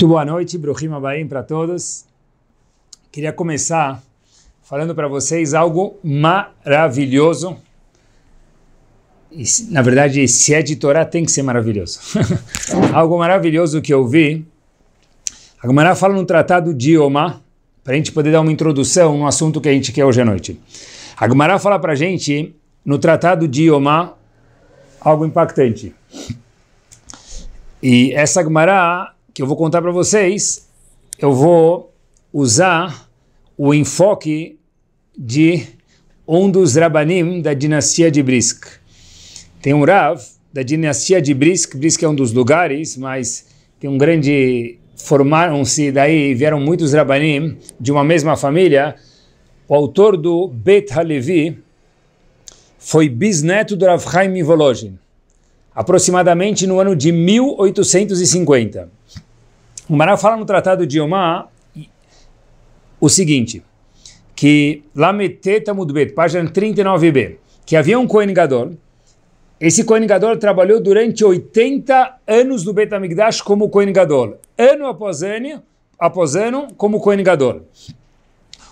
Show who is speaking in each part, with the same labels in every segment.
Speaker 1: Muito boa noite, Brohim Abaim para todos. Queria começar falando para vocês algo maravilhoso. E, na verdade, se é de Torá, tem que ser maravilhoso. algo maravilhoso que eu vi. A Gemara fala no tratado de Omar, para a gente poder dar uma introdução no assunto que a gente quer hoje à noite. A Gemara fala para a gente, no tratado de Omar, algo impactante. E essa Gemara que eu vou contar para vocês, eu vou usar o enfoque de um dos Rabanim da dinastia de Brisk. Tem um Rav da dinastia de Brisk, Brisk é um dos lugares, mas tem um grande... Formaram-se daí, vieram muitos Rabanim de uma mesma família. O autor do Bet Halevi foi bisneto do Rav Chaim Volozhin, aproximadamente no ano de 1850. O Mará fala no tratado de Yomá o seguinte, que Lameteta Mudbet, página 39b, que havia um Kohen Gadol, esse Kohen Gadol trabalhou durante 80 anos no Betamigdash como Kohen Gadol, ano após ano, após ano como Kohen Gadol.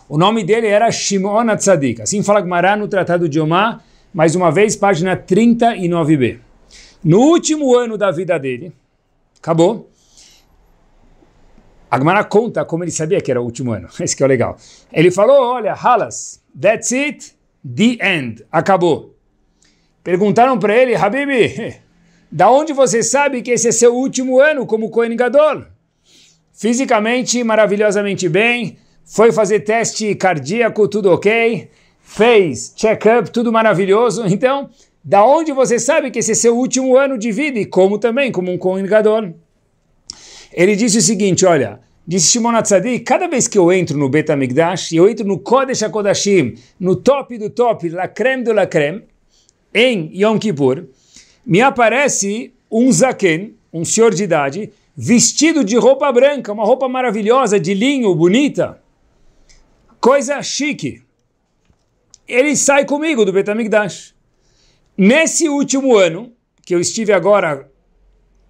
Speaker 1: O nome dele era Shimon Atzadik, assim fala Gmará no tratado de Yomá, mais uma vez, página 39b. No último ano da vida dele, acabou, Agmará conta como ele sabia que era o último ano. Esse que é o legal. Ele falou, olha, Halas, that's it, the end, acabou. Perguntaram para ele, Habib, da onde você sabe que esse é seu último ano como coenigador? Fisicamente, maravilhosamente bem, foi fazer teste cardíaco, tudo ok, fez check-up, tudo maravilhoso. Então, da onde você sabe que esse é seu último ano de vida e como também, como um Kohen ele disse o seguinte, olha, disse Shimon Atzadi, cada vez que eu entro no Betamigdash, eu entro no Kodesh HaKodashim, no top do top, la creme de la creme, em Yom Kippur, me aparece um zaken, um senhor de idade, vestido de roupa branca, uma roupa maravilhosa, de linho, bonita, coisa chique. Ele sai comigo do Betamigdash. Nesse último ano, que eu estive agora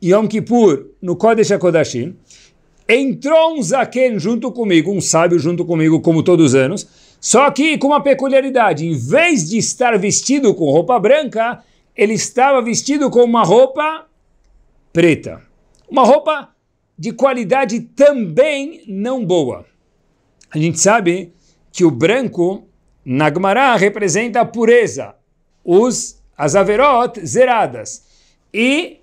Speaker 1: Yom Kippur no Kodesh Kodashim entrou um Zaken junto comigo, um sábio junto comigo, como todos os anos, só que com uma peculiaridade, em vez de estar vestido com roupa branca, ele estava vestido com uma roupa preta. Uma roupa de qualidade também não boa. A gente sabe que o branco, na representa a pureza, os, as averot zeradas. E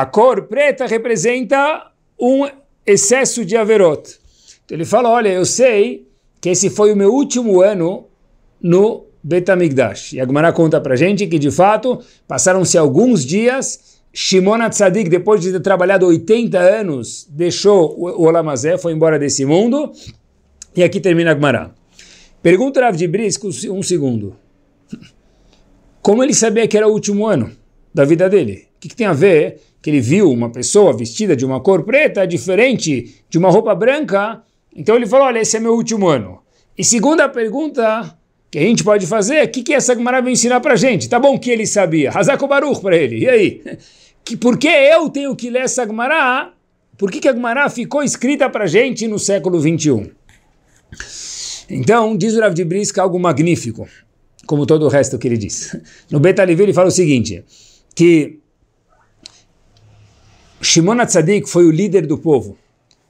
Speaker 1: a cor preta representa um excesso de averot. Então ele fala, olha, eu sei que esse foi o meu último ano no Betamigdash. E a Gemara conta pra gente que, de fato, passaram-se alguns dias, Shimon Atzadik, depois de ter trabalhado 80 anos, deixou o Olamazé, foi embora desse mundo, e aqui termina a Gemara. Pergunta Rav de Brisco, um segundo. Como ele sabia que era o último ano da vida dele? O que, que tem a ver que ele viu uma pessoa vestida de uma cor preta diferente de uma roupa branca, então ele falou: Olha, esse é meu último ano. E segunda pergunta que a gente pode fazer é: o que, que essa Gemara vai ensinar para gente? Tá bom que ele sabia, Hazako Baruch para ele. E aí? Que, por que eu tenho que ler essa Gemara? Por que, que a Gemara ficou escrita para gente no século XXI? Então, diz o Rav de Brisca algo magnífico, como todo o resto que ele diz. No Betalivir ele fala o seguinte, que Shimon Tzadik foi o líder do povo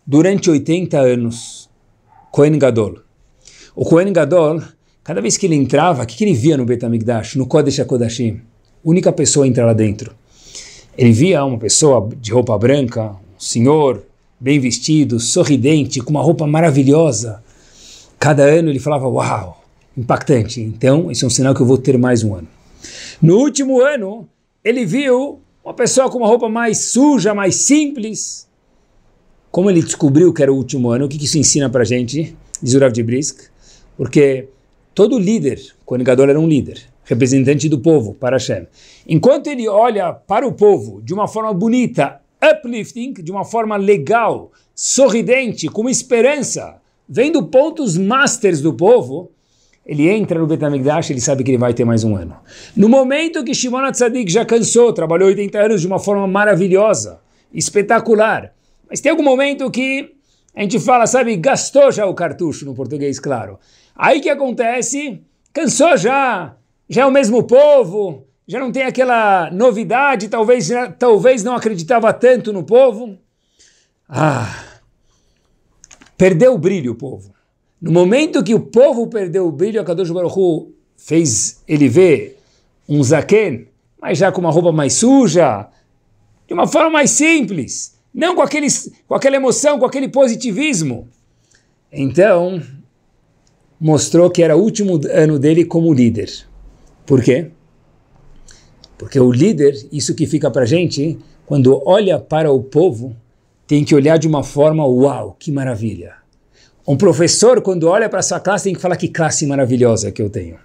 Speaker 1: durante 80 anos. Kohen Gadol. O Kohen Gadol, cada vez que ele entrava, o que, que ele via no Betamigdash, no Kodesh HaKodashim? Única pessoa a entrar lá dentro. Ele via uma pessoa de roupa branca, um senhor, bem vestido, sorridente, com uma roupa maravilhosa. Cada ano ele falava, uau, impactante. Então, esse é um sinal que eu vou ter mais um ano. No último ano, ele viu uma pessoa com uma roupa mais suja, mais simples. Como ele descobriu que era o último ano, o que isso ensina para a gente? Diz o Rav de Brisk. Porque todo líder, o Gadol era um líder, representante do povo, para Hashem. Enquanto ele olha para o povo de uma forma bonita, uplifting, de uma forma legal, sorridente, com esperança, vendo pontos masters do povo, ele entra no Betamigdash, ele sabe que ele vai ter mais um ano. No momento que Shimon Atzadik já cansou, trabalhou 80 anos de uma forma maravilhosa, espetacular. Mas tem algum momento que a gente fala, sabe, gastou já o cartucho, no português, claro. Aí que acontece, cansou já, já é o mesmo povo, já não tem aquela novidade, talvez, talvez não acreditava tanto no povo. Ah, perdeu o brilho o povo. No momento que o povo perdeu o brilho, a Kadosh Baruchu fez ele ver um zaken, mas já com uma roupa mais suja, de uma forma mais simples, não com, aquele com aquela emoção, com aquele positivismo. Então, mostrou que era o último ano dele como líder. Por quê? Porque o líder, isso que fica para gente, quando olha para o povo, tem que olhar de uma forma: uau, que maravilha! Um professor, quando olha para sua classe, tem que falar que classe maravilhosa que eu tenho.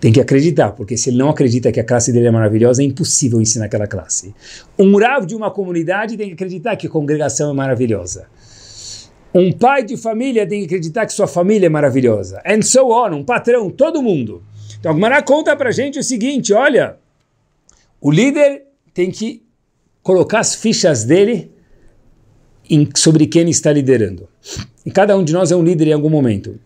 Speaker 1: Tem que acreditar, porque se ele não acredita que a classe dele é maravilhosa, é impossível ensinar aquela classe. Um rav de uma comunidade tem que acreditar que a congregação é maravilhosa. Um pai de família tem que acreditar que sua família é maravilhosa. And so on, um patrão, todo mundo. Então, Agmará conta a gente o seguinte, olha, o líder tem que colocar as fichas dele em, sobre quem está liderando. E cada um de nós é um líder em algum momento.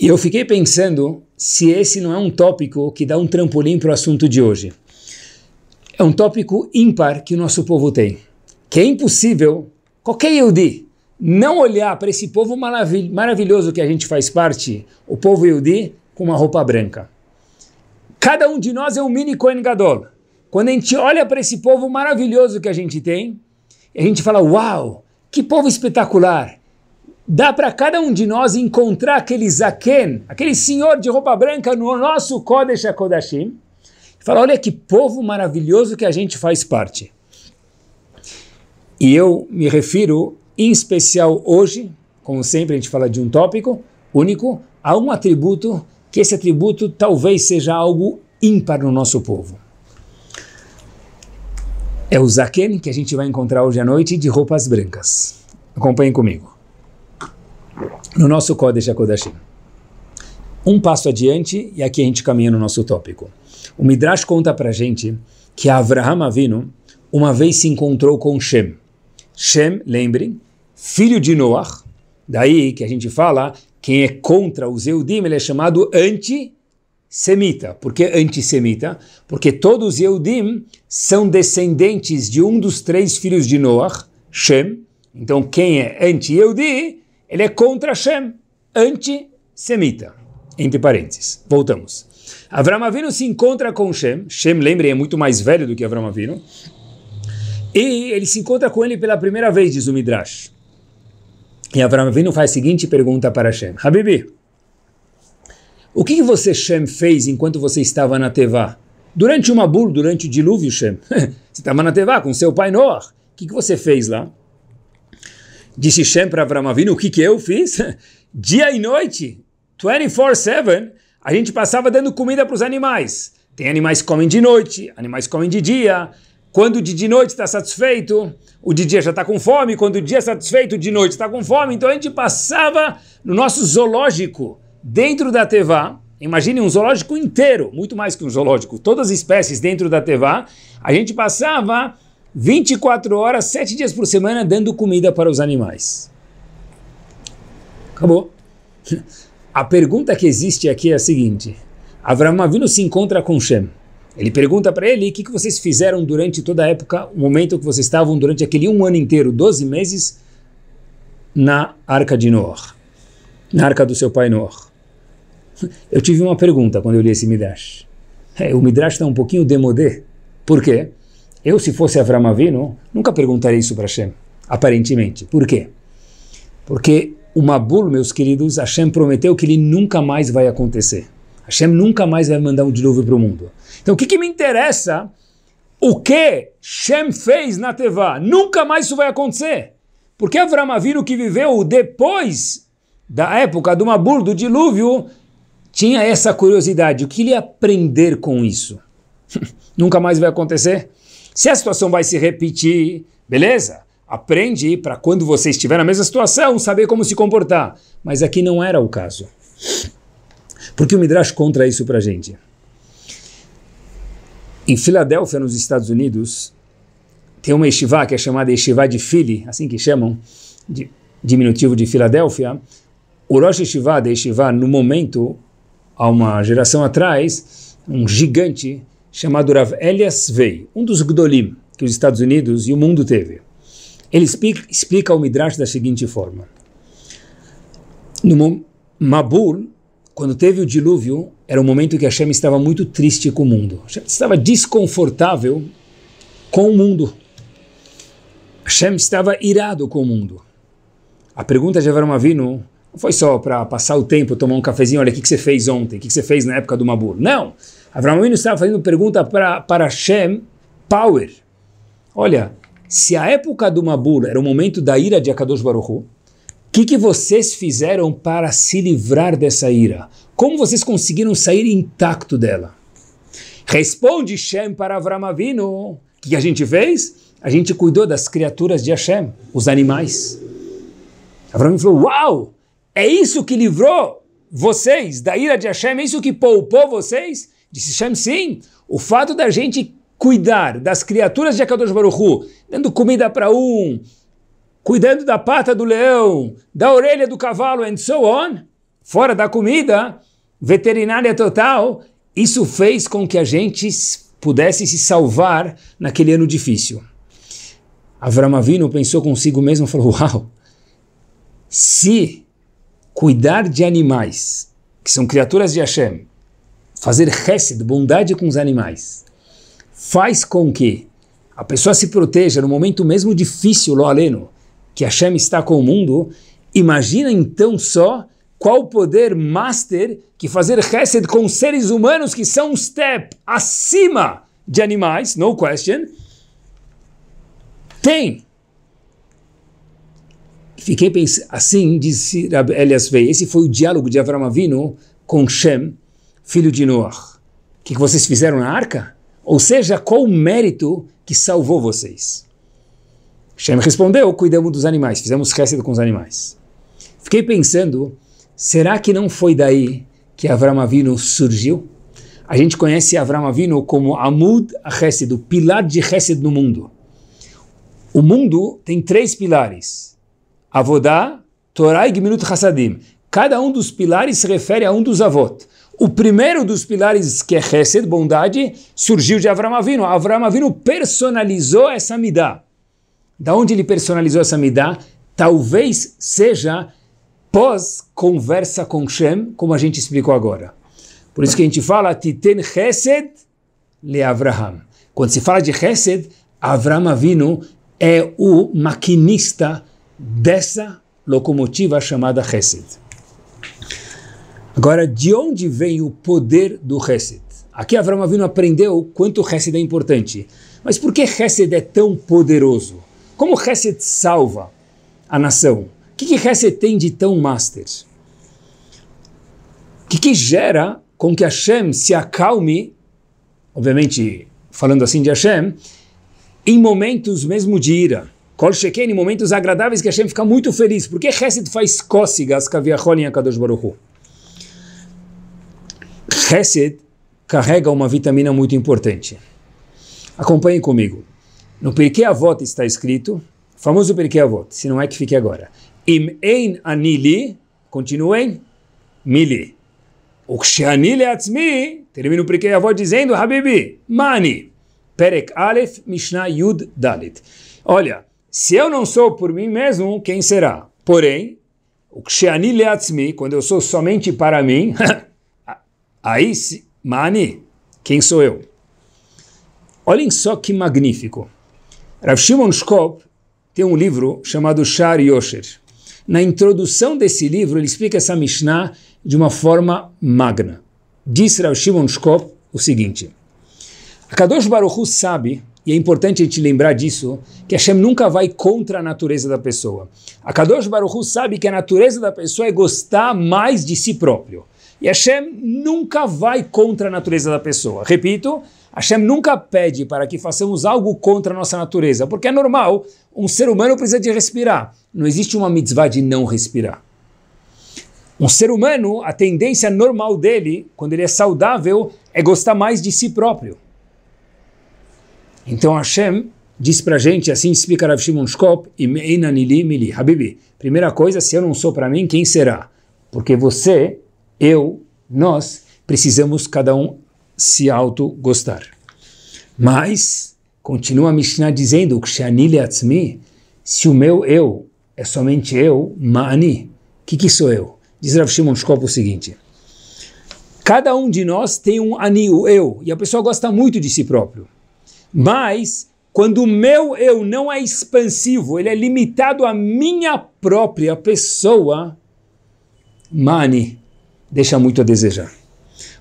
Speaker 1: E eu fiquei pensando se esse não é um tópico que dá um trampolim para o assunto de hoje. É um tópico ímpar que o nosso povo tem. Que é impossível qualquer Yehudi não olhar para esse povo maravil maravilhoso que a gente faz parte, o povo Yehudi, com uma roupa branca. Cada um de nós é um mini Coen Gadol. Quando a gente olha para esse povo maravilhoso que a gente tem, a gente fala: Uau, que povo espetacular! Dá para cada um de nós encontrar aquele Zaken, aquele senhor de roupa branca no nosso Kodesh HaKodashim, e falar: Olha que povo maravilhoso que a gente faz parte. E eu me refiro, em especial hoje, como sempre a gente fala de um tópico único, a um atributo que esse atributo talvez seja algo ímpar no nosso povo é o Zaken que a gente vai encontrar hoje à noite de roupas brancas. Acompanhem comigo. No nosso Kodesh Akodashim. Um passo adiante e aqui a gente caminha no nosso tópico. O Midrash conta pra gente que Avraham Avinu uma vez se encontrou com Shem. Shem, lembrem, filho de Noah. Daí que a gente fala, quem é contra os Eudim, ele é chamado anti semita. Por que antissemita? Porque todos eudim Yehudim são descendentes de um dos três filhos de Noah, Shem. Então quem é anti-Yehudi, ele é contra Shem, antissemita. Entre parênteses. Voltamos. Avram Avinu se encontra com Shem. Shem, lembrem, é muito mais velho do que Avram Avinu. E ele se encontra com ele pela primeira vez, diz o Midrash. E Avram Avinu faz a seguinte pergunta para Shem. Habibi, o que, que você, Shem, fez enquanto você estava na Tevá? Durante o Mabul, durante o dilúvio, Shem, você estava na Tevá com seu pai Noah. O que, que você fez lá? Disse Shem para Avram o que, que eu fiz? Dia e noite, 24-7, a gente passava dando comida para os animais. Tem animais que comem de noite, animais que comem de dia. Quando o de, de noite está satisfeito, o de dia já está com fome. Quando o dia é satisfeito, o de noite está com fome. Então a gente passava no nosso zoológico dentro da Tevá, imagine um zoológico inteiro, muito mais que um zoológico, todas as espécies dentro da Tevá, a gente passava 24 horas, 7 dias por semana dando comida para os animais. Acabou. A pergunta que existe aqui é a seguinte: Avram Avinu se encontra com Shem. Ele pergunta para ele: o que, que vocês fizeram durante toda a época, o momento que vocês estavam durante aquele um ano inteiro, 12 meses, na arca de Noor, na arca do seu pai Noor? Eu tive uma pergunta quando eu li esse Midrash. É, o Midrash está um pouquinho demodé. Por quê? Eu, se fosse Avram Avinu, nunca perguntaria isso para Hashem, aparentemente. Por quê? Porque o Mabul, meus queridos, Hashem prometeu que ele nunca mais vai acontecer. Hashem nunca mais vai mandar um dilúvio para o mundo. Então, o que, que me interessa o que Shem fez na Tevá. Nunca mais isso vai acontecer. Porque Avram Avinu que viveu depois da época do Mabul, do dilúvio, tinha essa curiosidade, o que ele aprender com isso? Nunca mais vai acontecer? Se a situação vai se repetir, beleza? Aprende para quando você estiver na mesma situação, saber como se comportar. Mas aqui não era o caso. Porque o Midrash contra isso para gente. Em Filadélfia, nos Estados Unidos, tem uma yeshiva que é chamada yeshiva de Philly, assim que chamam, de, diminutivo de Filadélfia. O Rosh Yeshiva da yeshiva, no momento, há uma geração atrás, um gigante chamado Rav Elias Vey, um dos Gdolim que os Estados Unidos e o mundo teve. Ele explica, explica o Midrash da seguinte forma. No Mabur, quando teve o dilúvio, era um momento que Hashem estava muito triste com o mundo. Hashem estava desconfortável com o mundo. Hashem estava irado com o mundo. A pergunta de Avram Avinu não foi só para passar o tempo, tomar um cafezinho, olha o que, que você fez ontem, o que, que você fez na época do Mabur. Não! Avramavino Avinu estava fazendo pergunta para, para Hashem Power. Olha, se a época do Mabur era o momento da ira de Akadosh Baruch o que, que vocês fizeram para se livrar dessa ira? Como vocês conseguiram sair intacto dela? Responde Shem para Avramavino. Avinu. O que a gente fez? A gente cuidou das criaturas de Hashem, os animais. Avram falou, uau! É isso que livrou vocês da ira de Hashem? É isso que poupou vocês? Disse Hashem, sim. O fato da gente cuidar das criaturas de Akadosh Baruchu, dando comida para um, cuidando da pata do leão, da orelha do cavalo, and so on, fora da comida, veterinária total, isso fez com que a gente pudesse se salvar naquele ano difícil. Avramavino pensou consigo mesmo e falou, uau, se cuidar de animais, que são criaturas de Hashem, fazer hesed, bondade com os animais, faz com que a pessoa se proteja no momento mesmo difícil, lo aleno, que Hashem está com o mundo, imagina então só qual poder master que fazer hesed com seres humanos que são um step acima de animais, no question, tem Fiquei pensando, assim disse Elias Eliasvei, esse foi o diálogo de Avram Avinu com Shem, filho de Noach. O que, vocês fizeram na arca? Ou seja, qual o mérito que salvou vocês? Shem respondeu, cuidamos dos animais, fizemos récido com os animais. Fiquei pensando, será que não foi daí que Avram Avinu surgiu? A gente conhece Avram Avinu como Amud Hesed, o pilar de Hesed no mundo. O mundo tem três pilares: Avodá, Torá e Gminut Hassadim. Cada um dos pilares se refere a um dos avot. O primeiro dos pilares, que é Hesed, bondade, surgiu de Avram avino. Avram avino personalizou essa midá. Da onde ele personalizou essa midá? Talvez seja pós-conversa com Shem, como a gente explicou agora. Por isso que a gente fala Titen Hesed le Avraham. Quando se fala de Hesed, Avram avino é o maquinista dessa locomotiva chamada Hesed. Agora, de onde vem o poder do Hesed? Aqui Avram Avinu aprendeu quanto Hesed é importante. Mas por que Hesed é tão poderoso? Como Hesed salva a nação? O que, que Hesed tem de tão master? O que, que gera com que Hashem se acalme, obviamente falando assim de Hashem, em momentos mesmo de ira? Kol Shekeni, momentos agradáveis que Hashem fica muito feliz. Por que Hesed faz cócegas Kaviahol em Akadosh Baruch Hesed carrega uma vitamina muito importante. Acompanhem comigo. No a Avot está escrito, famoso a Avot, se não é que fique agora. Im ein anili, continuem, mili. Ukshanile atzmi, termina o a Avot dizendo, Habibi, mani. Perek Aleph, Mishnah Yud Dalit. Olha, se eu não sou por mim mesmo, quem será? Porém, o Kshani Leatzmi, quando eu sou somente para mim, aí, Mani, quem sou eu? Olhem só que magnífico. Rav Shimon Shkop tem um livro chamado Shar Yosher. Na introdução desse livro, ele explica essa Mishnah de uma forma magna. Diz Rav Shimon Shkop o seguinte: A Kadosh Baruch Hu sabe e é importante a gente lembrar disso, que Hashem nunca vai contra a natureza da pessoa. A Kadosh Baruch Hu sabe que a natureza da pessoa é gostar mais de si próprio. E Hashem nunca vai contra a natureza da pessoa. Repito, Hashem nunca pede para que façamos algo contra a nossa natureza, porque é normal, um ser humano precisa de respirar. Não existe uma mitzvah de não respirar. Um ser humano, a tendência normal dele, quando ele é saudável, é gostar mais de si próprio. Então Hashem diz para a gente, assim explica Rav Shimon Shkop, mili. Habibi, primeira coisa, se eu não sou para mim, quem será? Porque você, eu, nós, precisamos cada um se auto-gostar. Mas, continua a Mishnah dizendo, se o meu eu é somente eu, mani, o que, que sou eu? Diz Rav Shimon Shkop o seguinte, cada um de nós tem um ani, o eu, e a pessoa gosta muito de si próprio. Mas quando o meu eu não é expansivo, ele é limitado à minha própria pessoa, Mani deixa muito a desejar.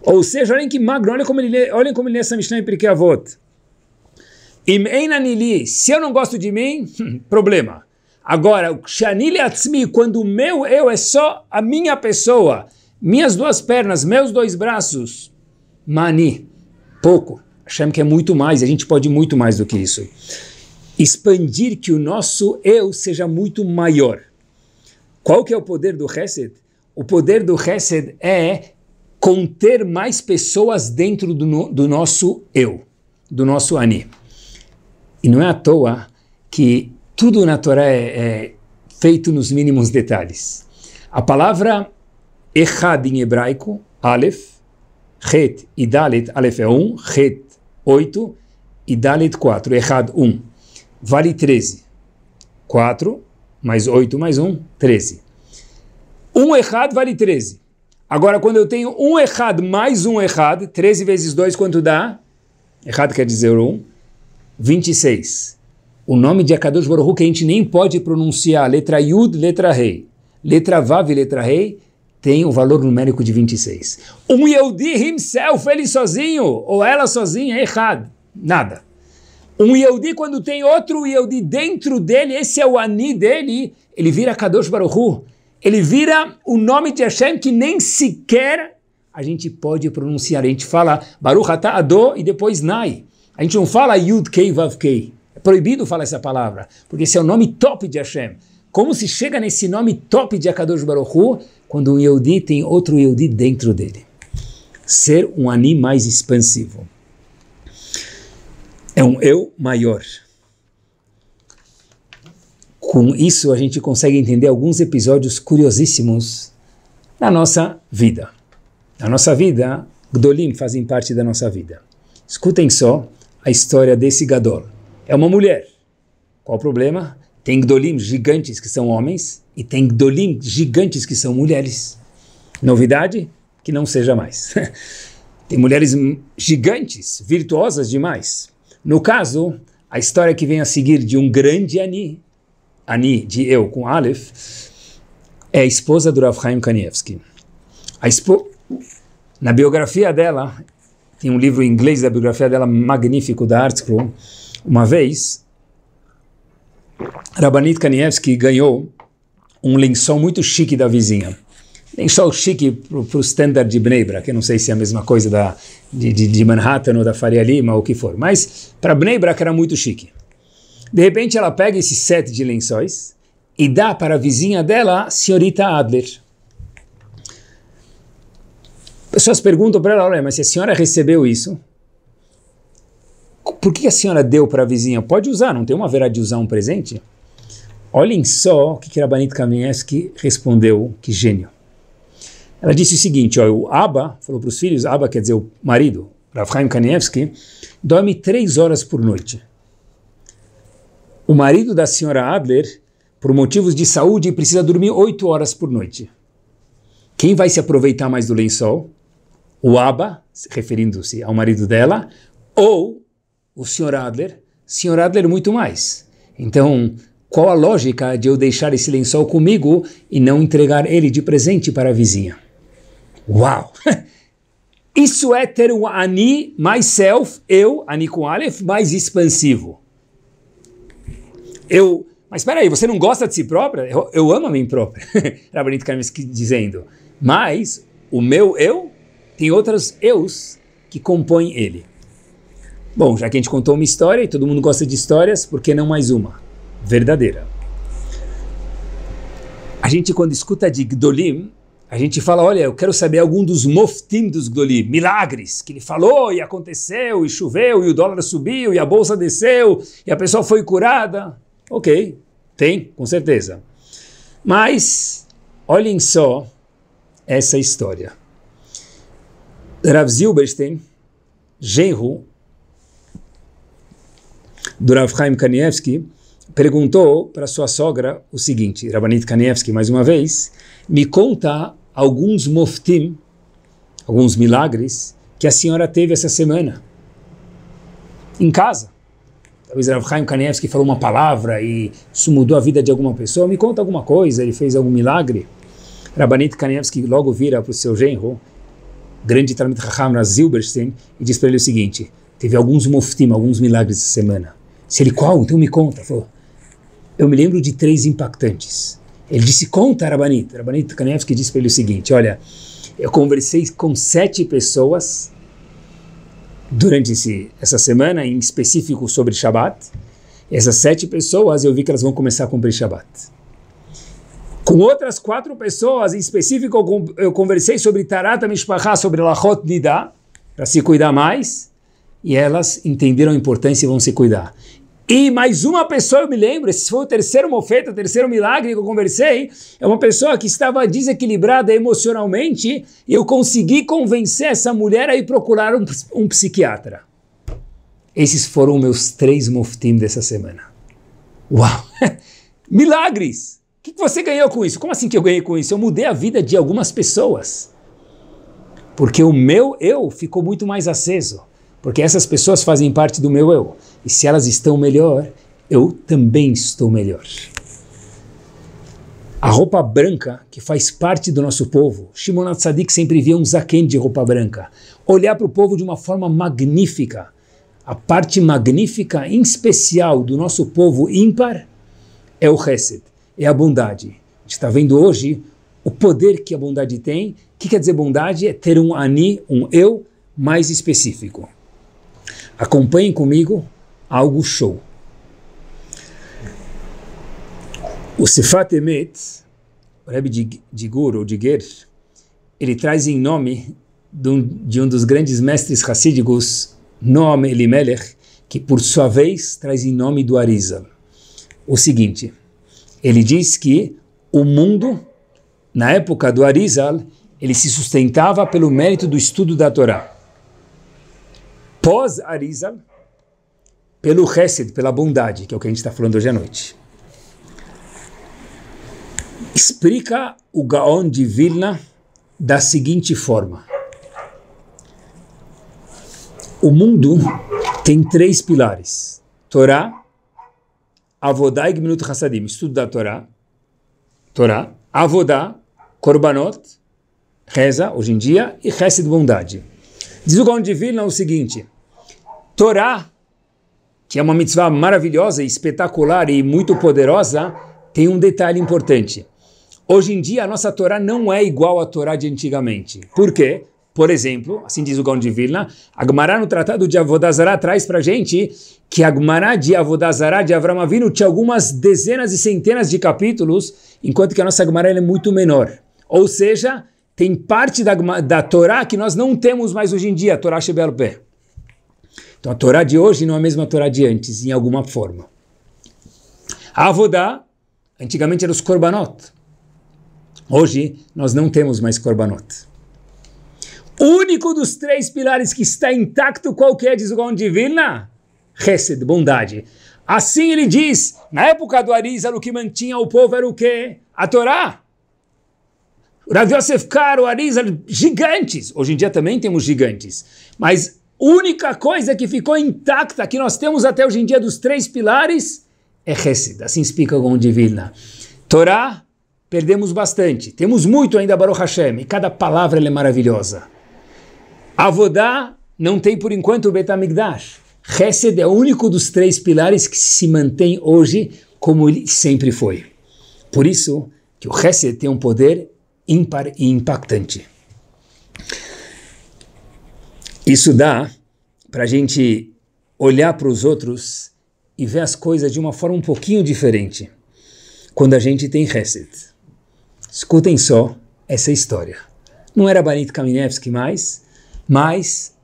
Speaker 1: Ou seja, olhem que magro, olhem como ele, olhem como ele lê essa Mishnah em Pirkei se eu não gosto de mim, problema. Agora, o shanili quando o meu eu é só a minha pessoa, minhas duas pernas, meus dois braços, mani, pouco. Hashem quer muito mais, a gente pode muito mais do que isso. Expandir que o nosso eu seja muito maior. Qual que é o poder do Hesed? O poder do Hesed é conter mais pessoas dentro do, no, do nosso eu, do nosso Ani. E não é à toa que tudo na Torá é, é feito nos mínimos detalhes. A palavra Echad em hebraico, Aleph, Het e Dalet, Aleph é um, Het 8 e Dalit 4. errado 1. Vale 13. 4 mais 8 mais 1, 13. 1 errado vale 13. Agora, quando eu tenho 1 errado mais 1 errado, 13 vezes 2, quanto dá? Errado quer dizer 1. 26. O nome de Akadosh Baruch que a gente nem pode pronunciar, letra Yud, letra Rei. Letra Vav letra Rei tem o valor numérico de 26. Um Yehudi himself, ele sozinho, ou ela sozinha, é errado. Nada. Um Yehudi, quando tem outro Yehudi dentro dele, esse é o Ani dele, ele vira Kadosh Baruchu. Ele vira o nome de Hashem que nem sequer a gente pode pronunciar. A gente fala Baruch Atah Ado e depois Nai. A gente não fala Yud Kei Vav Kei. É proibido falar essa palavra, porque esse é o nome top de Hashem. Como se chega nesse nome top de Akadosh Baruchu? quando um Yehudi tem outro Yehudi dentro dele. Ser um Ani mais expansivo. É um eu maior. Com isso, a gente consegue entender alguns episódios curiosíssimos na nossa vida. Na nossa vida, Gdolim fazem parte da nossa vida. Escutem só a história desse Gadol. É uma mulher. Qual o problema? Tem Gdolim gigantes que são homens e tem Gdolim gigantes que são mulheres. Novidade? Que não seja mais. tem mulheres gigantes, virtuosas demais. No caso, a história que vem a seguir de um grande Ani, Ani de eu com Aleph, é a esposa do Rav Chaim Kanievski. Na biografia dela, tem um livro em inglês da biografia dela magnífico da Art School. uma vez Rabanit Kanievski ganhou um lençol muito chique da vizinha. Lençol chique para o standard de Bnei Brak, que não sei se é a mesma coisa da, de, de, de Manhattan ou da Faria Lima ou o que for, mas para Bnei Brak era muito chique. De repente ela pega esse set de lençóis e dá para a vizinha dela, a senhorita Adler. Pessoas perguntam para ela, olha, mas se a senhora recebeu isso, por que a senhora deu para a vizinha? Pode usar, não tem uma verá de usar um presente? Olhem só o que Rabanit Kamenetsky respondeu, que gênio. Ela disse o seguinte, ó, o Abba, falou para os filhos, Abba quer dizer o marido, Rafaim Chaim Kanievski, dorme três horas por noite. O marido da senhora Adler, por motivos de saúde, precisa dormir oito horas por noite. Quem vai se aproveitar mais do lençol? O Abba, referindo-se ao marido dela, ou o Sr. Adler, Sr. Adler muito mais. Então, qual a lógica de eu deixar esse lençol comigo e não entregar ele de presente para a vizinha? Uau! Isso é ter um Ani, myself, eu, Ani com Aleph, mais expansivo. Eu. Mas espera aí, você não gosta de si própria? Eu, eu amo a mim própria. Rabanito Karminsky dizendo. Mas o meu eu tem outros eus que compõem ele. Bom, já que a gente contou uma história e todo mundo gosta de histórias, por que não mais uma? Verdadeira. A gente, quando escuta de Gdolim, a gente fala: olha, eu quero saber algum dos moftim dos Gdolim, milagres, que ele falou e aconteceu, e choveu, e o dólar subiu, e a bolsa desceu, e a pessoa foi curada. Ok, tem, com certeza. Mas, olhem só essa história. Rav Zilberstein, genro do Rav Chaim Kanievski, perguntou para sua sogra o seguinte, Rabanit Kanievski, mais uma vez, me conta alguns moftim, alguns milagres que a senhora teve essa semana em casa. Talvez Rav Chaim Kanievski falou uma palavra e isso mudou a vida de alguma pessoa. Me conta alguma coisa, ele fez algum milagre. Rabanit Kanievski logo vira para o seu genro, grande Talmud Raham Zilberstein, e diz para ele o seguinte, teve alguns moftim, alguns milagres essa semana. Se ele qual? Então me conta. Falou, eu me lembro de três impactantes. Ele disse, conta, Rabanito. Rabanito Kanefsky disse para ele o seguinte, olha, eu conversei com sete pessoas durante esse, essa semana, em específico sobre Shabat. Essas sete pessoas, eu vi que elas vão começar a cumprir Shabat. Com outras quatro pessoas, em específico, eu conversei sobre Tarata Mishpachá, sobre Lachot Nidah, para se cuidar mais, e elas entenderam a importância e vão se cuidar. E mais uma pessoa, eu me lembro, esse foi o terceiro mofeta, o terceiro milagre que eu conversei, é uma pessoa que estava desequilibrada emocionalmente, e eu consegui convencer essa mulher a ir procurar um, um psiquiatra. Esses foram meus três moftim dessa semana. Uau! Milagres! O que você ganhou com isso? Como assim que eu ganhei com isso? Eu mudei a vida de algumas pessoas. Porque o meu eu ficou muito mais aceso. Porque essas pessoas fazem parte do meu eu. E se elas estão melhor, eu também estou melhor. A roupa branca, que faz parte do nosso povo, Shimon Atzadik sempre via um zaken de roupa branca. Olhar para o povo de uma forma magnífica. A parte magnífica, em especial, do nosso povo ímpar é o Hesed, é a bondade. A gente está vendo hoje o poder que a bondade tem. O que quer dizer bondade? É ter um ani, um eu, mais específico. Acompanhem comigo algo show. O Sifat Emet, o Rebbe de Gur, ou de Ger, ele traz em nome de um, de um dos grandes mestres racídicos, Noam Elimelech, que por sua vez traz em nome do Arizal o seguinte: ele diz que o mundo, na época do Arizal, ele se sustentava pelo mérito do estudo da Torá. Pós Arizal, pelo Hesed, pela bondade, que é o que a gente está falando hoje à noite. Explica o Gaon de Vilna da seguinte forma: O mundo tem três pilares: Torá, Avodá e Gminut Hassadim, estudo da Torá, Torá, Avodá, Korbanot, reza hoje em dia, e Hesed, bondade. Diz o Gaon de Vilna o seguinte: Torá que é uma mitzvah maravilhosa, espetacular e muito poderosa, tem um detalhe importante. Hoje em dia a nossa Torá não é igual à Torá de antigamente. Por quê? Por exemplo, assim diz o Gão de Vilna, Agmará no Tratado de Avodazará traz para gente que Agmará de Avodazará de Avram Avinu tinha algumas dezenas e centenas de capítulos, enquanto que a nossa Agmará é muito menor. Ou seja, tem parte da, da Torá que nós não temos mais hoje em dia, a Torá Shebel então a Torá de hoje não é a mesma Torá de antes, em alguma forma. A Avodá, antigamente era os Korbanot. Hoje nós não temos mais Korbanot. O único dos três pilares que está intacto, qual que é, diz o Gaon Divina? Hesed, bondade. Assim ele diz, na época do Arizal, o que mantinha o povo era o quê? A Torá. Rav Yosef Karo, Arizal, gigantes. Hoje em dia também temos gigantes. Mas única coisa que ficou intacta, que nós temos até hoje em dia dos três pilares, é Hesed. Assim explica o Gondivina. Torá, perdemos bastante. Temos muito ainda, Baruch Hashem. E cada palavra é maravilhosa. Avodá, não tem por enquanto o Betamigdash. Hesed é o único dos três pilares que se mantém hoje como ele sempre foi. Por isso que o Hesed tem um poder ímpar e impactante. Isso dá para a gente olhar para os outros e ver as coisas de uma forma um pouquinho diferente quando a gente tem Hesed. Escutem só essa história. Não era Barit Kaminevski mais, mas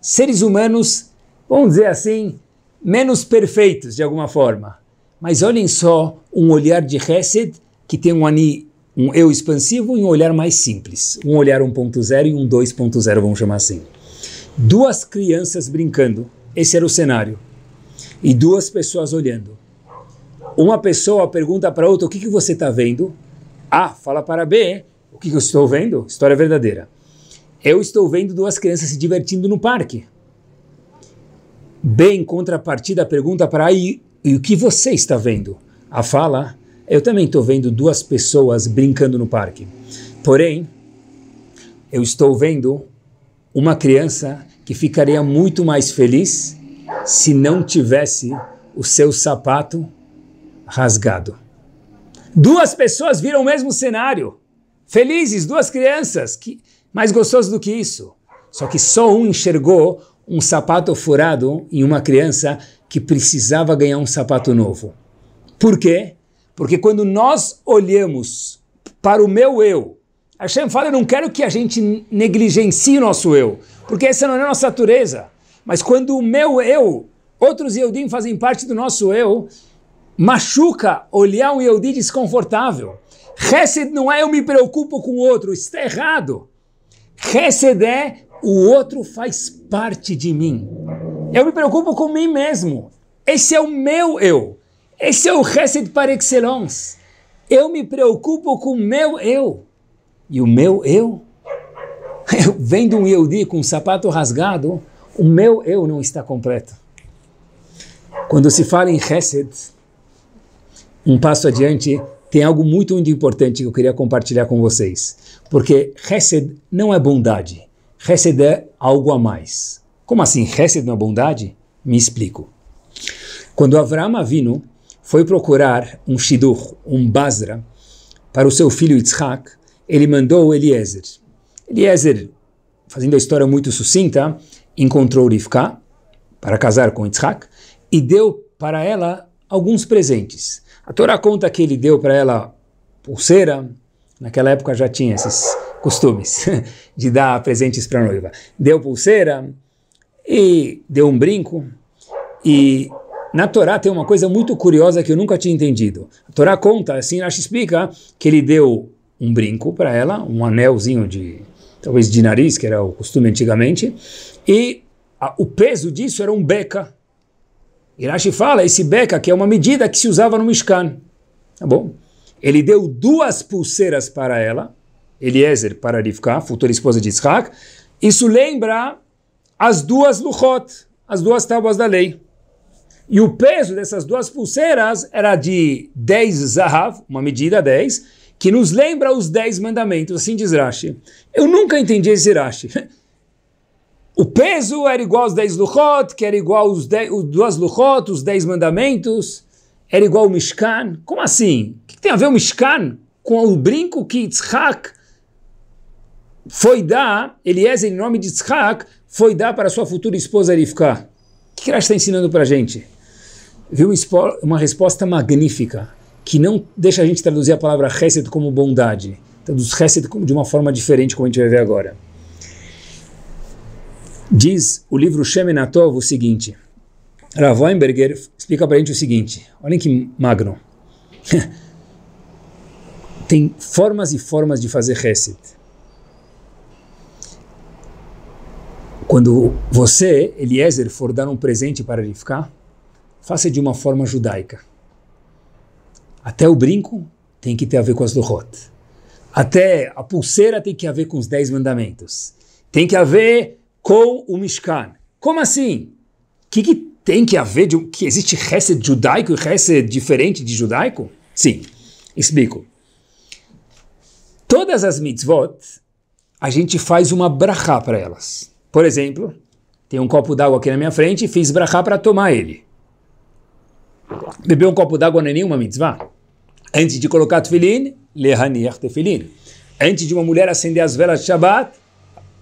Speaker 1: seres humanos, vamos dizer assim, menos perfeitos de alguma forma. Mas olhem só um olhar de Hesed que tem um ani, um eu expansivo e um olhar mais simples. Um olhar 1.0 e um 2.0, vamos chamar assim. Duas crianças brincando, esse era o cenário, e duas pessoas olhando. Uma pessoa pergunta para outra: O que, que você está vendo? A ah, fala para B: O que, que eu estou vendo? História verdadeira. Eu estou vendo duas crianças se divertindo no parque. B, em contrapartida, pergunta para A: E o que você está vendo? A fala: Eu também estou vendo duas pessoas brincando no parque. Porém, eu estou vendo uma criança que ficaria muito mais feliz se não tivesse o seu sapato rasgado. Duas pessoas viram o mesmo cenário. Felizes, duas crianças. Que mais gostoso do que isso. Só que só um enxergou um sapato furado em uma criança que precisava ganhar um sapato novo. Por quê? Porque quando nós olhamos para o meu eu Hashem fala, eu não quero que a gente negligencie o nosso eu, porque essa não é a nossa natureza. Mas quando o meu eu, outros Yehudim fazem parte do nosso eu, machuca olhar um Yehudi desconfortável. Hesed não é eu me preocupo com o outro, isso está errado. Hesed é o outro faz parte de mim. Eu me preocupo com mim mesmo. Esse é o meu eu. Esse é o Hesed par excellence. Eu me preocupo com o meu eu. E o meu eu? eu vendo um Yehudi com um sapato rasgado, o meu eu não está completo. Quando se fala em Hesed, um passo adiante, tem algo muito, muito importante que eu queria compartilhar com vocês. Porque Hesed não é bondade. Hesed é algo a mais. Como assim Hesed não é bondade? Me explico. Quando Avraham Avino foi procurar um Shidur, um Basra, para o seu filho Yitzhak, ele mandou Eliezer. Eliezer, fazendo a história muito sucinta, encontrou Rivka para casar com Yitzhak e deu para ela alguns presentes. A Torá conta que ele deu para ela pulseira, naquela época já tinha esses costumes de dar presentes para a noiva. Deu pulseira e deu um brinco e na Torá tem uma coisa muito curiosa que eu nunca tinha entendido. A Torá conta, assim, acho explica que ele deu um brinco para ela, um anelzinho de talvez de nariz, que era o costume antigamente, e a, o peso disso era um beca. Irashi fala, esse beca que é uma medida que se usava no Mishkan. Tá bom? Ele deu duas pulseiras para ela, Eliezer para Rivka, futura esposa de Isaac. Isso lembra as duas luchot, as duas tábuas da lei. E o peso dessas duas pulseiras era de 10 zahav, uma medida 10, que nos lembra os dez mandamentos, assim diz Rashi. Eu nunca entendi esse Rashi. O peso era igual aos dez luchot, que era igual aos dez, duas luchot, os dez mandamentos, era igual ao Mishkan. Como assim? O que tem a ver o Mishkan com o brinco que Yitzhak foi dar, Eliezer, em nome de Yitzhak, foi dar para sua futura esposa Arifká? O que Rashi está ensinando para a gente? Viu uma resposta magnífica que não deixa a gente traduzir a palavra Hesed como bondade. Traduz Hesed de uma forma diferente, como a gente vai ver agora. Diz o livro Sheminatov o seguinte. Rav Weinberger explica para a gente o seguinte. Olhem que magno. Tem formas e formas de fazer Hesed. Quando você, Eliezer, for dar um presente para ele ficar, faça de uma forma judaica até o brinco tem que ter a ver com as Luchot. Até a pulseira tem que haver com os dez mandamentos. Tem que haver com o Mishkan. Como assim? O que, que, tem que haver? De, que existe Hesed judaico e Hesed diferente de judaico? Sim, explico. Todas as mitzvot, a gente faz uma brachá para elas. Por exemplo, tem um copo d'água aqui na minha frente e fiz brachá para tomar ele. Beber um copo d'água não é nenhuma mitzvah? Antes de colocar tefilim, lehanir tefilim. Antes de uma mulher acender as velas de Shabat,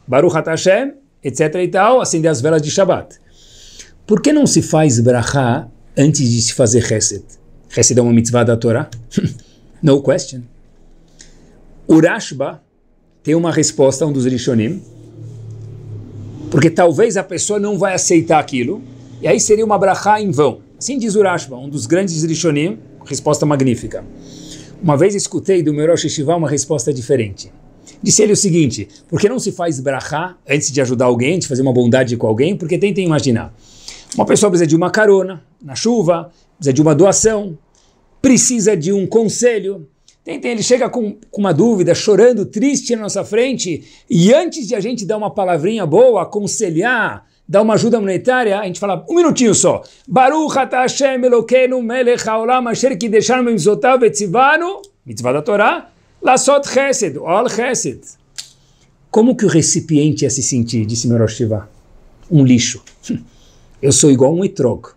Speaker 1: Baruch HaTashem, etc e tal, acender as velas de Shabat. Por que não se faz brachá antes de se fazer reset? Reset é uma mitzvah da Torá? no question. Urashba tem uma resposta, um dos Rishonim, porque talvez a pessoa não vai aceitar aquilo, e aí seria uma brachá em vão. Assim diz Urashba, um dos grandes Rishonim, resposta magnífica. Uma vez escutei do meu Rosh uma resposta diferente. Disse ele o seguinte, por que não se faz brahá antes de ajudar alguém, de fazer uma bondade com alguém? Porque tentem imaginar, uma pessoa precisa de uma carona na chuva, precisa de uma doação, precisa de um conselho, Tentem, ele chega com, com, uma dúvida, chorando, triste na nossa frente, e antes de a gente dar uma palavrinha boa, aconselhar, dar uma ajuda monetária, a gente fala um minutinho só. Baruch Hashem Elokeinu melech haolam asher kideshan memizotav vetzivanu, mitzvah da Torá, lasot chesed, ol chesed. Como que o recipiente ia se sentir, disse meu Rosh Um lixo. Eu sou igual um etrog.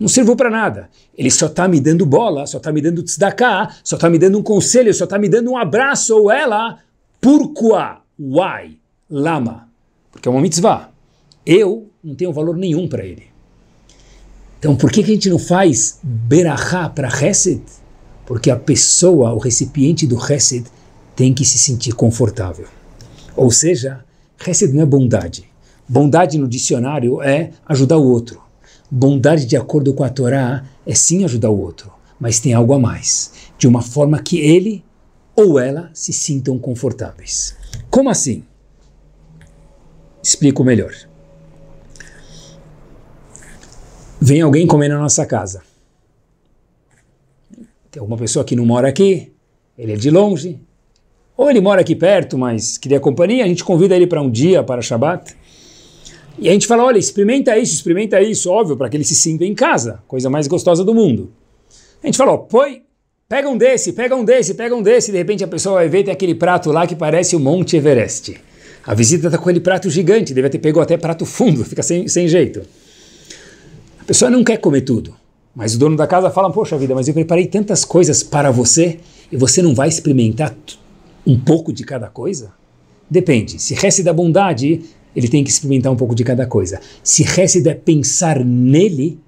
Speaker 1: Não sirvo para nada. Ele só está me dando bola, só está me dando tzedakah, só está me dando um conselho, só está me dando um abraço ou ela. Por quê? Why? Lama. Porque é uma mitzvah. Eu não tenho valor nenhum para ele. Então, por que, que a gente não faz berahá para Hesed? Porque a pessoa, o recipiente do Hesed, tem que se sentir confortável. Ou seja, Hesed não é bondade. Bondade no dicionário é ajudar o outro. Bondade, de acordo com a Torá, é sim ajudar o outro, mas tem algo a mais. De uma forma que ele ou ela se sintam confortáveis. Como assim? Explico melhor vem alguém comer na nossa casa. Tem alguma pessoa que não mora aqui, ele é de longe, ou ele mora aqui perto, mas queria companhia, a gente convida ele para um dia, para Shabat, e a gente fala, olha, experimenta isso, experimenta isso, óbvio, para que ele se sinta em casa, coisa mais gostosa do mundo. A gente falou, põe, pega um desse, pega um desse, pega um desse, de repente a pessoa vai ver, tem aquele prato lá que parece o Monte Everest. A visita está com aquele prato gigante, deve ter pegou até prato fundo, fica sem, sem jeito. A pessoa não quer comer tudo, mas o dono da casa fala: Poxa vida, mas eu preparei tantas coisas para você e você não vai experimentar um pouco de cada coisa? Depende. Se reste da bondade, ele tem que experimentar um pouco de cada coisa. Se reste é pensar nele,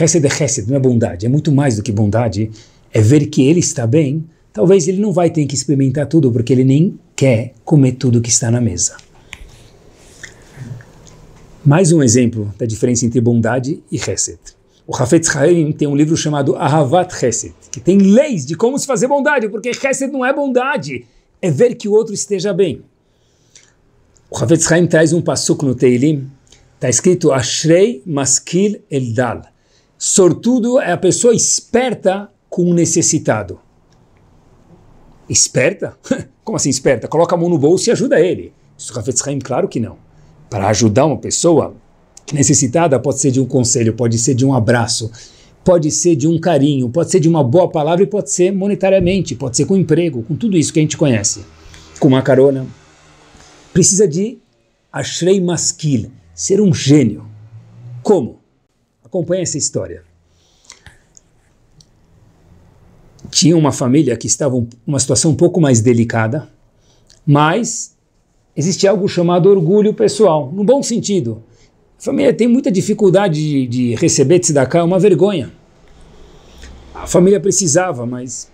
Speaker 1: Hesed é Hesed, não é bondade, é muito mais do que bondade, é ver que ele está bem. Talvez ele não vai ter que experimentar tudo, porque ele nem quer comer tudo que está na mesa. Mais um exemplo da diferença entre bondade e reset. O Hafetz Haim tem um livro chamado Ahavat Reset, que tem leis de como se fazer bondade, porque reset não é bondade, é ver que o outro esteja bem. O Hafetz Haim traz um passuco no Teilim, está escrito Ashrei Maskil Eldal. Sortudo é a pessoa esperta com o necessitado. Esperta? Como assim esperta? Coloca a mão no bolso e ajuda ele. Isso o Hafetz Haim, claro que não para ajudar uma pessoa necessitada, pode ser de um conselho, pode ser de um abraço, pode ser de um carinho, pode ser de uma boa palavra e pode ser monetariamente, pode ser com emprego, com tudo isso que a gente conhece, com uma carona. Precisa de Ashrei Maskil, ser um gênio. Como? Acompanhe essa história. Tinha uma família que estava uma situação um pouco mais delicada, mas existe algo chamado orgulho pessoal, no bom sentido. A família tem muita dificuldade de, de receber tzedakah, é uma vergonha. A família precisava, mas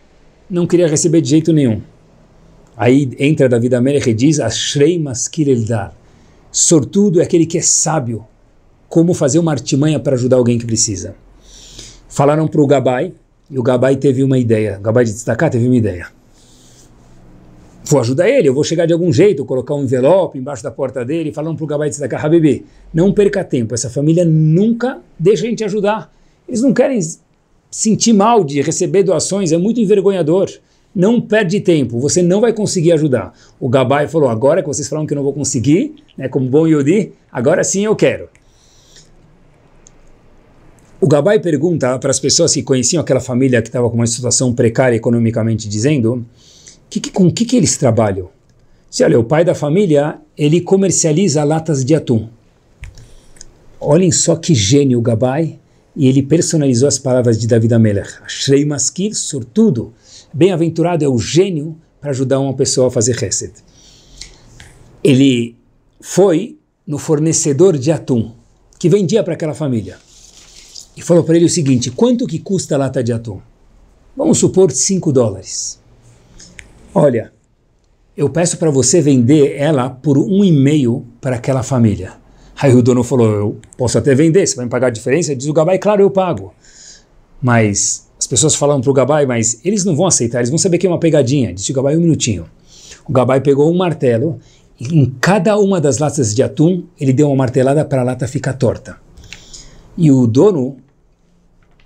Speaker 1: não queria receber de jeito nenhum. Aí entra da Amelech e diz, Ashrei maskil eldar. Sortudo é aquele que é sábio. Como fazer uma artimanha para ajudar alguém que precisa. Falaram para o Gabai, e o Gabai teve uma ideia. O Gabai de Tzedakah teve uma ideia vou ajudar ele, eu vou chegar de algum jeito, colocar um envelope embaixo da porta dele e falar um pro Gabaitz da Carra Bebê. Não perca tempo, essa família nunca deixa a gente ajudar. Eles não querem sentir mal de receber doações, é muito envergonhador. Não perde tempo, você não vai conseguir ajudar. O Gabai falou: agora que vocês falaram que eu não vou conseguir, né, como bom Yodi, agora sim eu quero. O Gabai pergunta para as pessoas que conheciam aquela família que estava com uma situação precária economicamente dizendo que, que, com o que, que eles trabalham? Se olha, o pai da família, ele comercializa latas de atum. Olhem só que gênio o Gabai, e ele personalizou as palavras de David Amelech. Ashrei maskil, sortudo, bem-aventurado é o gênio para ajudar uma pessoa a fazer reset. Ele foi no fornecedor de atum, que vendia para aquela família, e falou para ele o seguinte, quanto que custa a lata de atum? Vamos supor 5 dólares. Olha, eu peço para você vender ela por um e-mail para aquela família. Aí o dono falou: Eu posso até vender, você vai me pagar a diferença? Diz o Gabai: Claro, eu pago. Mas as pessoas falaram para o Gabai, mas eles não vão aceitar, eles vão saber que é uma pegadinha. Disse o Gabai: Um minutinho. O Gabai pegou um martelo e em cada uma das latas de atum ele deu uma martelada para a lata ficar torta. E o dono,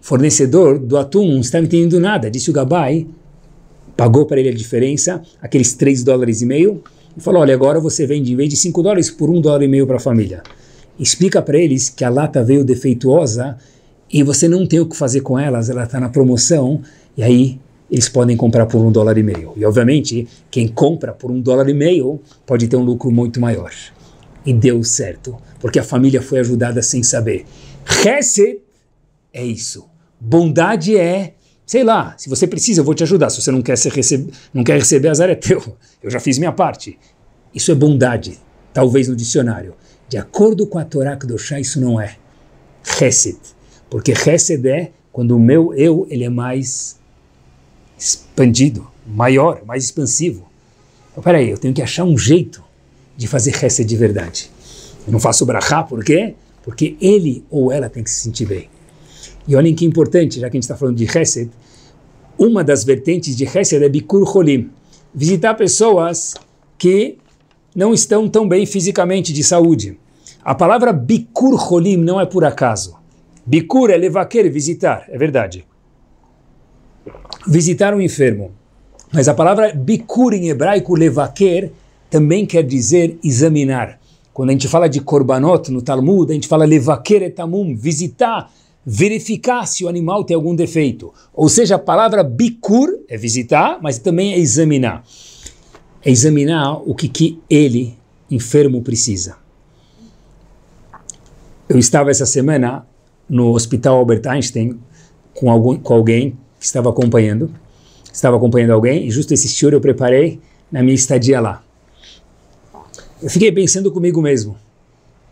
Speaker 1: fornecedor do atum, não estava entendendo nada. Disse o Gabai: pagou para ele a diferença, aqueles 3 dólares e meio, e falou: olha, agora você vende em vez de 5 dólares por 1 dólar e meio para a família. Explica para eles que a lata veio defeituosa e você não tem o que fazer com elas, ela está na promoção, e aí eles podem comprar por um dólar e meio. E obviamente, quem compra por um dólar e meio pode ter um lucro muito maior. E deu certo, porque a família foi ajudada sem saber. Hesed é isso. Bondade é Sei lá, se você precisa, eu vou te ajudar. Se você não quer, receb... não quer receber, azar é teu. Eu já fiz minha parte. Isso é bondade, talvez no dicionário. De acordo com a Torá do chá isso não é. Chesed. Porque Chesed é quando o meu eu ele é mais expandido, maior, mais expansivo. Então, peraí, eu tenho que achar um jeito de fazer Chesed de verdade. Eu não faço Brahá, por quê? Porque ele ou ela tem que se sentir bem. E olhem que importante, já que a gente está falando de Hesed, uma das vertentes de Hesed é Bikur Holim, visitar pessoas que não estão tão bem fisicamente de saúde. A palavra Bikur Holim não é por acaso. Bikur é levaquer, visitar, é verdade. Visitar um enfermo. Mas a palavra Bikur em hebraico, levaquer, também quer dizer examinar. Quando a gente fala de korbanot no Talmud, a gente fala levaquer etamum, visitar verificar se o animal tem algum defeito. Ou seja, a palavra bicur é visitar, mas também é examinar. É examinar o que, que ele, enfermo, precisa. Eu estava essa semana no hospital Albert Einstein com, algum, com alguém que estava acompanhando. Estava acompanhando alguém e justo esse senhor eu preparei na minha estadia lá. Eu fiquei pensando comigo mesmo.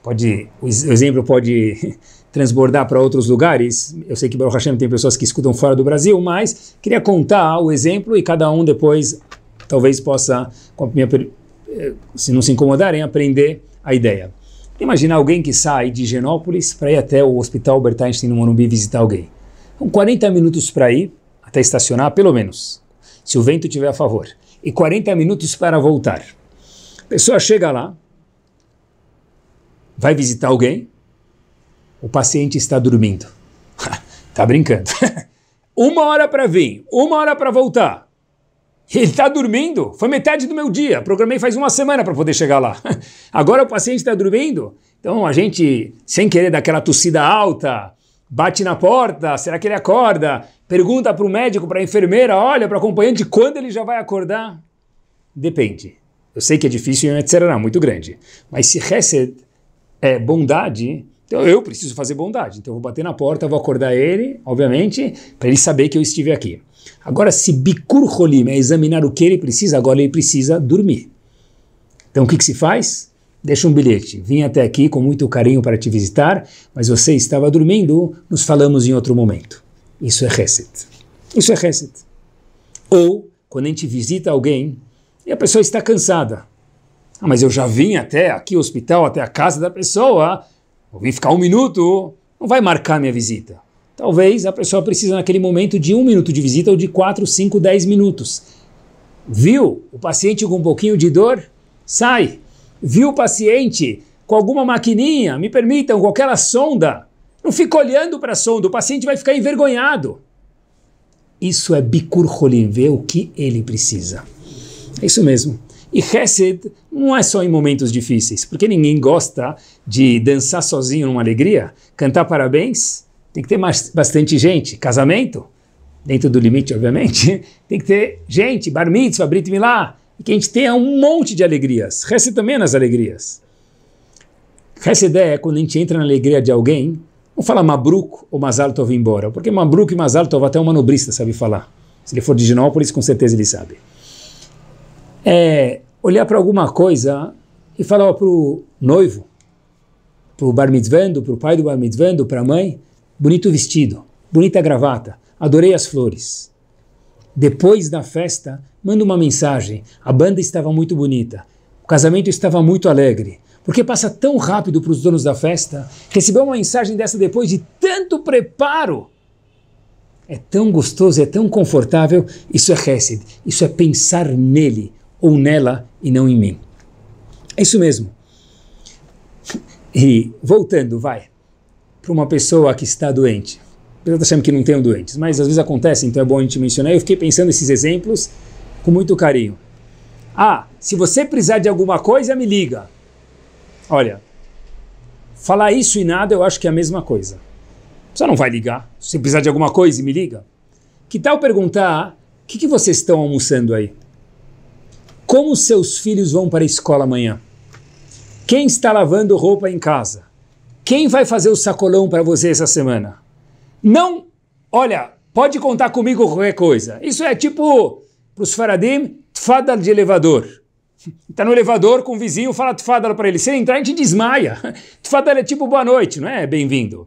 Speaker 1: Pode, o exemplo pode transbordar para outros lugares. Eu sei que Baruch Hashem tem pessoas que escutam fora do Brasil, mas queria contar o exemplo e cada um depois talvez possa, minha, eh, se não se incomodarem, aprender a ideia. Imaginar alguém que sai de Genópolis para ir até o Hospital Albert Einstein no Morumbi visitar alguém. São 40 minutos para ir, até estacionar, pelo menos, se o vento tiver a favor. E 40 minutos para voltar. A pessoa chega lá, vai visitar alguém, o paciente está dormindo. tá brincando. uma hora para vir, uma hora para voltar. Ele está dormindo. Foi metade do meu dia. Programei faz uma semana para poder chegar lá. Agora o paciente está dormindo. Então a gente, sem querer, dá aquela tossida alta, bate na porta. Será que ele acorda? Pergunta para o médico, para a enfermeira, olha, para o acompanhante, quando ele já vai acordar? Depende. Eu sei que é difícil e é um etc. muito grande. Mas se Hesed é bondade, então eu preciso fazer bondade. Então eu vou bater na porta, vou acordar ele, obviamente, para ele saber que eu estive aqui. Agora, se Bikur Holim é examinar o que ele precisa, agora ele precisa dormir. Então o que, que se faz? Deixa um bilhete. Vim até aqui com muito carinho para te visitar, mas você estava dormindo, nos falamos em outro momento. Isso é reset. Isso é reset. Ou, quando a gente visita alguém e a pessoa está cansada. Ah, mas eu já vim até aqui, hospital, até a casa da pessoa Vou vir ficar um minuto, não vai marcar minha visita. Talvez a pessoa precisa naquele momento de um minuto de visita ou de quatro, cinco, dez minutos. Viu o paciente com um pouquinho de dor? Sai. Viu o paciente com alguma maquininha, me permitam, com aquela sonda? Não fica olhando para a sonda, o paciente vai ficar envergonhado. Isso é bicurcolim, ver o que ele precisa. É isso mesmo. E Hesed não é só em momentos difíceis, porque ninguém gosta de dançar sozinho numa alegria, cantar parabéns, tem que ter mais, bastante gente, casamento, dentro do limite, obviamente, tem que ter gente, bar mitzvah, brit milá, e que a gente tenha um monte de alegrias. Hesed também é nas alegrias. Hesed é quando a gente entra na alegria de alguém, não fala Mabruk ou Mazal Tov embora, porque Mabruk e Mazal até uma nobrista sabe falar. Se ele for de Ginópolis, com certeza ele sabe é olhar para alguma coisa e falar para o noivo, para o bar mitzvando, para o pai do bar mitzvando, para a mãe, bonito vestido, bonita gravata, adorei as flores. Depois da festa, manda uma mensagem. A banda estava muito bonita, o casamento estava muito alegre. Porque passa tão rápido para os donos da festa, receber uma mensagem dessa depois de tanto preparo é tão gostoso, é tão confortável. Isso é Hesed, isso é pensar nele, ou nela e não em mim. É isso mesmo. E voltando, vai, para uma pessoa que está doente. Apesar achando que não tenham doentes, mas às vezes acontece, então é bom a gente mencionar. Eu fiquei pensando nesses exemplos com muito carinho. Ah, se você precisar de alguma coisa, me liga. Olha, falar isso e nada eu acho que é a mesma coisa. Você não vai ligar. Se precisar de alguma coisa, me liga. Que tal perguntar o ah, que, que vocês estão almoçando aí? Como seus filhos vão para a escola amanhã? Quem está lavando roupa em casa? Quem vai fazer o sacolão para você essa semana? Não, olha, pode contar comigo qualquer coisa. Isso é tipo, para os faradim, tfadal de elevador. Está no elevador com o vizinho, fala tfadal para ele. Se ele entrar, a gente desmaia. Tfadal é tipo boa noite, não é? Bem-vindo.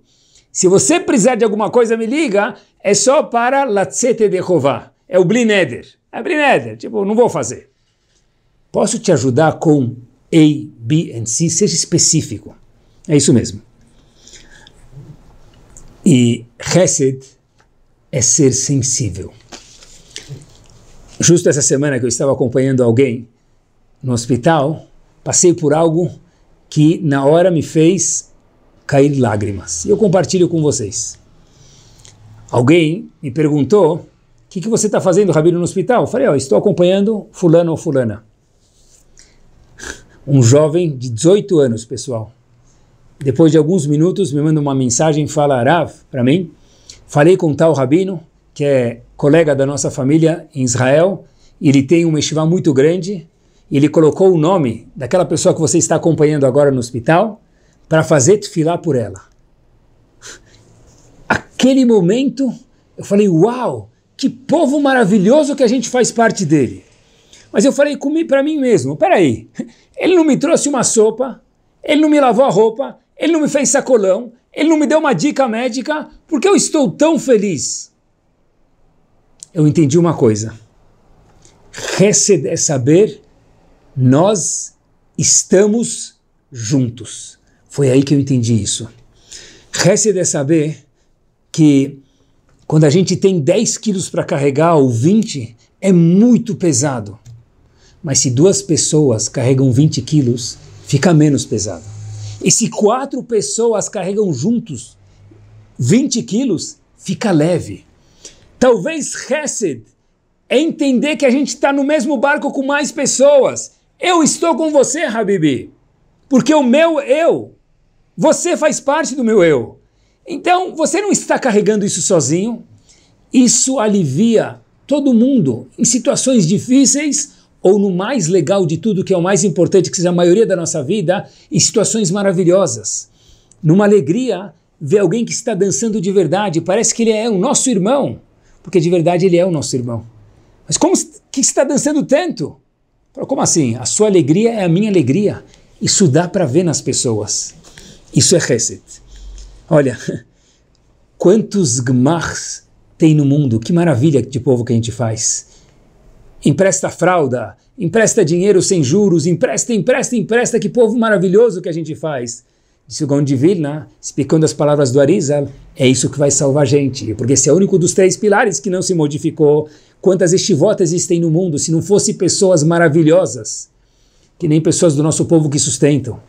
Speaker 1: Se você precisar de alguma coisa, me liga. É só para latzete de rová. É o blineder. É blineder, tipo, não vou fazer. Posso te ajudar com A, B e C? Seja específico. É isso mesmo. E Chesed é ser sensível. Justo essa semana que eu estava acompanhando alguém no hospital, passei por algo que na hora me fez cair lágrimas. E eu compartilho com vocês. Alguém me perguntou: o que, que você está fazendo, Rabino, no hospital? Eu falei: oh, estou acompanhando Fulano ou Fulana um jovem de 18 anos, pessoal. Depois de alguns minutos, me manda uma mensagem, fala Arav para mim. Falei com tal rabino, que é colega da nossa família em Israel, ele tem um estivá muito grande, ele colocou o nome daquela pessoa que você está acompanhando agora no hospital para fazer filar por ela. Aquele momento, eu falei, uau, que povo maravilhoso que a gente faz parte dele. Mas eu falei comi para mim mesmo, peraí, ele não me trouxe uma sopa, ele não me lavou a roupa, ele não me fez sacolão, ele não me deu uma dica médica, por que eu estou tão feliz? Eu entendi uma coisa. Hesed é saber, nós estamos juntos. Foi aí que eu entendi isso. Hesed é saber que quando a gente tem 10 quilos para carregar ou 20, é muito pesado. Mas se duas pessoas carregam 20 quilos, fica menos pesado. E se quatro pessoas carregam juntos 20 quilos, fica leve. Talvez Hesed é entender que a gente está no mesmo barco com mais pessoas. Eu estou com você, Habibi, porque o meu eu, você faz parte do meu eu. Então, você não está carregando isso sozinho. Isso alivia todo mundo em situações difíceis ou no mais legal de tudo, que é o mais importante, que seja a maioria da nossa vida, em situações maravilhosas. Numa alegria, ver alguém que está dançando de verdade, parece que ele é o nosso irmão, porque de verdade ele é o nosso irmão. Mas como que está dançando tanto? Como assim? A sua alegria é a minha alegria. Isso dá para ver nas pessoas. Isso é Hesed. Olha, quantos gmars tem no mundo? Que maravilha de povo que a gente faz empresta fralda, empresta dinheiro sem juros, empresta, empresta, empresta, que povo maravilhoso que a gente faz. Disse o Gondivina, né? explicando as palavras do Arizal, é isso que vai salvar a gente, porque esse é o único dos três pilares que não se modificou. Quantas estivotas existem no mundo se não fossem pessoas maravilhosas, que nem pessoas do nosso povo que sustentam?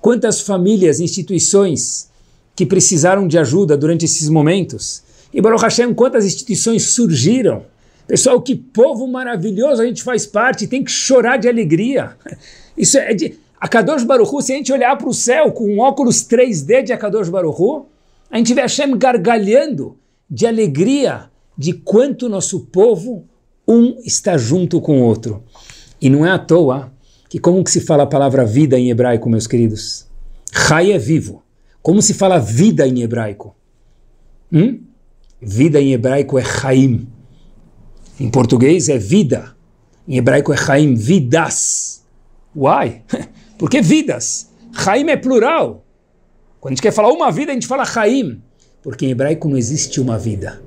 Speaker 1: Quantas famílias, instituições que precisaram de ajuda durante esses momentos? E Baruch Hashem, quantas instituições surgiram Pessoal, que povo maravilhoso a gente faz parte, tem que chorar de alegria. Isso é de Akadosh Baruchu, se a gente olhar para o céu com um óculos 3D de Akadosh Baruchu, a gente vê Hashem gargalhando de alegria de quanto nosso povo, um está junto com o outro. E não é à toa que como que se fala a palavra vida em hebraico, meus queridos? Rai é vivo. Como se fala vida em hebraico? Hum? Vida em hebraico é Haim. Em português é vida. Em hebraico é Haim, vidas. Why? Por que vidas? Haim é plural. Quando a gente quer falar uma vida, a gente fala Haim. Porque em hebraico não existe uma vida.